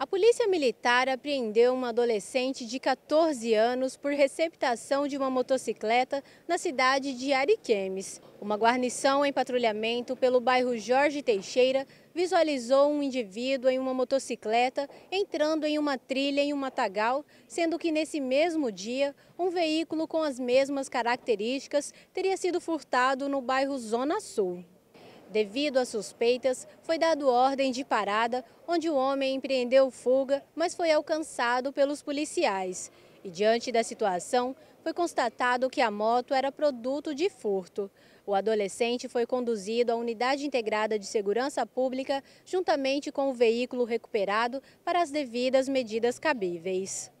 A polícia militar apreendeu uma adolescente de 14 anos por receptação de uma motocicleta na cidade de Ariquemes. Uma guarnição em patrulhamento pelo bairro Jorge Teixeira visualizou um indivíduo em uma motocicleta entrando em uma trilha em um matagal, sendo que nesse mesmo dia um veículo com as mesmas características teria sido furtado no bairro Zona Sul. Devido a suspeitas, foi dado ordem de parada, onde o homem empreendeu fuga, mas foi alcançado pelos policiais. E diante da situação, foi constatado que a moto era produto de furto. O adolescente foi conduzido à Unidade Integrada de Segurança Pública, juntamente com o veículo recuperado, para as devidas medidas cabíveis.